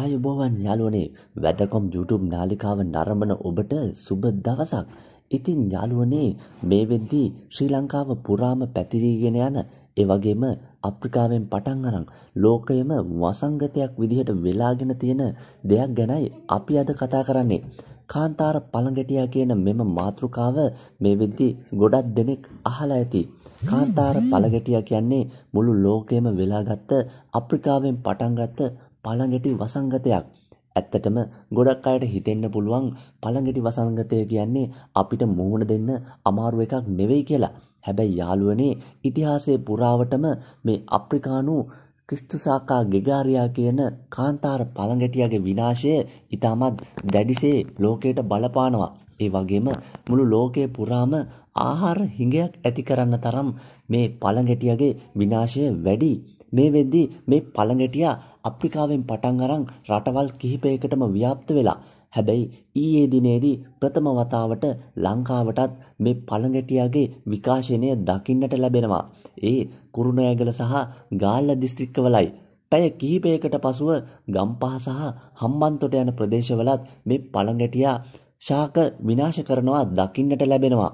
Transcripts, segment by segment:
ආයුබෝවන් යාලුවනේ වැදකොම් YouTube නාලිකාව නරඹන ඔබට සුබ දවසක්. ඉතින් යාලුවනේ මේ වෙද්දී ශ්‍රී ලංකාව පුරාම පැතිරීගෙන යන ඒ වගේම අප්‍රිකාවෙන් පටන් අරන් ලෝකයේම වසංගතයක් විදිහට වෙලාගෙන තියෙන දෙයක් ගැනයි අපි අද කතා කරන්නේ. කාන්තාර පළඟැටියා කියන මෙම මාතෘකාව මේ වෙද්දී ගොඩක් දෙනෙක් අහලා ඇති. කාන්තාර පළඟැටියා කියන්නේ මුළු ලෝකයේම වෙලාගත්ත අප්‍රිකාවෙන් පටන් ගත්ත පළඟටි වසංගතයක්. ඇත්තටම ගොඩක් අයට හිතෙන්න පුළුවන් පළඟටි වසංගතය කියන්නේ අපිට මුහුණ දෙන්න අමාරු එකක් නෙවෙයි කියලා. හැබැයි යාළුවනේ ඉතිහාසයේ පුරාවටම මේ අප්‍රිකානු ක්‍රිස්තුසාකා ගෙගාරියා කියන කාන්තාර පළඟටියගේ විනාශය ඉතාමත් දැඩිසේ ලෝකයට බලපානවා. ඒ වගේම මුළු ලෝකය පුරාම ආහාර හිඟයක් ඇති කරන්න තරම් මේ පළඟටියගේ විනාශය වැඩි. මේ වෙද්දී මේ පළඟටියා අප්‍රිකාවෙන් පටන් අරන් රටවල් කිහිපයකටම ව්‍යාප්ත වෙලා. හැබැයි ඊයේ දිනේදී ප්‍රථම වතාවට ලංකාවටත් මේ පළඟටියාගේ විකාශනය දකින්නට ලැබෙනවා. ඒ කුරුණෑගල සහ ගාල්ල දිස්ත්‍රික්කවලයි. පැය කිහිපයකට පසුව ගම්පහ සහ හම්බන්තොට යන ප්‍රදේශවලත් මේ පළඟටියා ශාක විනාශ කරනවා දකින්නට ලැබෙනවා.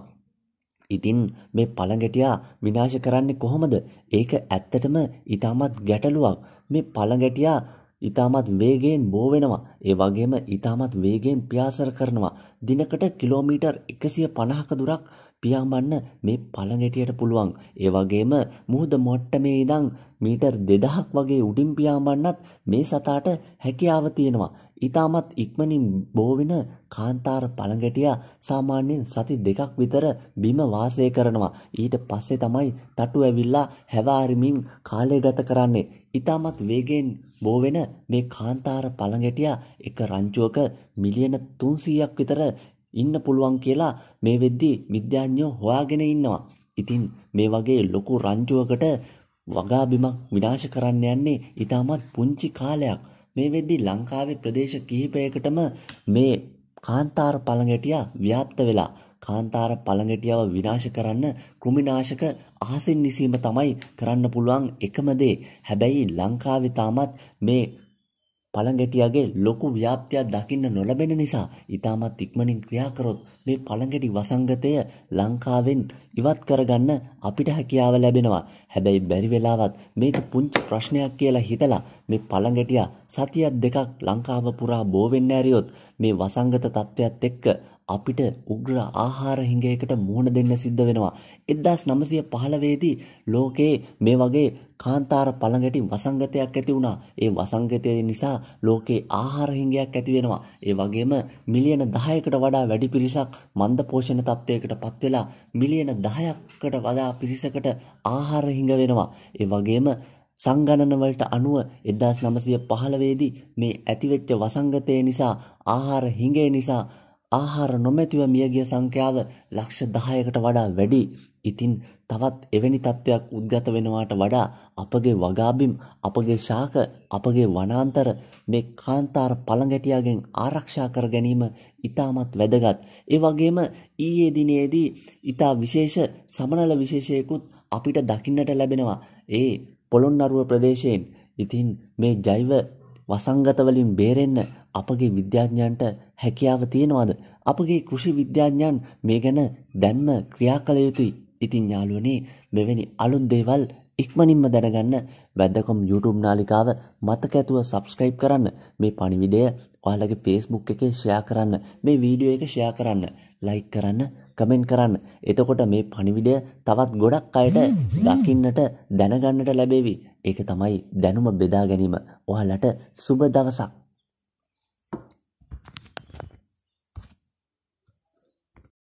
ඉතින් මේ පළඟැටියා විනාශ කරන්නේ කොහොමද? ඒක ඇත්තටම ඊටමත් ගැටලුවක්. මේ පළඟැටියා ඉතාමත් වේගයෙන් බෝ වෙනවා. ඒ වගේම ඉතාමත් වේගයෙන් පියාසර කරනවා. දිනකට කිලෝමීටර් 150ක දුරක් පියාඹන්න මේ පළඟැටියට පුළුවන්. ඒ වගේම මුහුද මට්ටමේ ඉඳන් මීටර් 2000ක් වගේ උඩින් පියාඹන්නත් මේ සතාට හැකියාව තියෙනවා. ඊටමත් ඉක්මනින් බෝවෙන කාන්තාර පළඟැටියා සාමාන්‍යයෙන් සති දෙකක් විතර බිම වාසය කරනවා. ඊට පස්සේ තමයි තටු ඇවිල්ලා හැවාරිමින් කාලය ගත කරන්නේ. ඊටමත් වේගෙන් බෝවෙන මේ කාන්තාර පළඟැටියා එක රංචුවක මිලියන 300ක් විතර ඉන්න පුළුවන් කියලා මේ වෙද්දී විද්‍යාඥයෝ හොයාගෙන ඉන්නවා. ඉතින් මේ වගේ ලොකු රංචුවකට වගාබිමක් විනාශ කරන්න යන්නේ ඊටමත් පුංචි කාලයක්. මේ වෙද්දී ලංකාවේ ප්‍රදේශ කිහිපයකටම මේ කාන්තාර පළඟැටියා ව්‍යාප්ත වෙලා කාන්තාර පළඟැටියව විනාශ කරන්න කෘමිනාශක අහසින් නිසීම තමයි කරන්න පුළුවන් එකම දේ. හැබැයි ලංකාවේ තාමත් මේ පළඟැටියාගේ ලොකු ව්‍යාප්තියක් දකින්න නොලැබෙන නිසා ඊටමත් ඉක්මනින් ක්‍රියා කරොත් මේ පළඟැටි වසංගතය ලංකාවෙන් ඉවත් කරගන්න අපිට හැකියාව ලැබෙනවා. හැබැයි බැරි වෙලාවත් මේක පුංචි ප්‍රශ්නයක් කියලා හිතලා මේ පළඟැටියා සතියක් දෙකක් ලංකාව පුරා බෝ වෙන්න ඇරියොත් මේ වසංගත තත්ත්වයක් එක්ක අපිට උග්‍ර ආහාර හිඟයකට මුහුණ දෙන්න සිද්ධ වෙනවා. 1915 දී ලෝකයේ මේ වගේ කාන්තාර පළඟටි වසංගතයක් ඇති වුණා. ඒ වසංගතය නිසා ලෝකේ ආහාර හිඟයක් ඇති වෙනවා. ඒ වගේම මිලියන 10කට වඩා වැඩි පිරිසක් මන්ද පෝෂණ තත්ත්වයකට පත් වෙලා මිලියන 10කට වඩා පිරිසකට ආහාර හිඟ වෙනවා. ඒ වගේම සංගණනවලට අනුව 1915 දී මේ ඇතිවෙච්ච වසංගතය නිසා ආහාර හිඟය නිසා ආහාර නොමැතිව මියගිය සංඛ්‍යාව ලක්ෂ 10කට වඩා වැඩි. ඉතින් තවත් එවැනි තත්ත්වයක් උද්ගත වෙනවාට වඩා අපගේ වගාබිම් අපගේ ශාක අපගේ වනාන්තර මේ කාන්තාර පළඟැටියාගෙන් ආරක්ෂා කර ගැනීම ඉතාමත් වැදගත්. ඒ වගේම ඊයේ දිනේදී ඉතා විශේෂ සමනල විශේෂයකුත් අපිට දකින්නට ලැබෙනවා. ඒ පොළොන්නරුව ප්‍රදේශයෙන්. ඉතින් මේ ජෛව වසංගත වලින් බේරෙන්න අපගේ විද්‍යාඥයන්ට හැකියාව තියෙනවද? අපගේ කෘෂි විද්‍යාඥයන් මේ ගැන දැන්ම ක්‍රියා කළ යුතුයි. ඉතින් යාළුවනේ මෙවැනි අලුත් දේවල් ඉක්මනින්ම දැනගන්න වැදකොම් YouTube නාලිකාව මතක ඇතුව subscribe කරන්න. මේ පණිවිඩය ඔයාලගේ Facebook එකේ share කරන්න. මේ වීඩියෝ එක share කරන්න. like කරන්න. කමෙන්ට් කරන්න. එතකොට මේ පණිවිඩය තවත් ගොඩක් අයට දකින්නට දැනගන්නට ලැබේවි. ඒක තමයි දැනුම බෙදා ගැනීම. ඔයාලට සුබ දවසක්.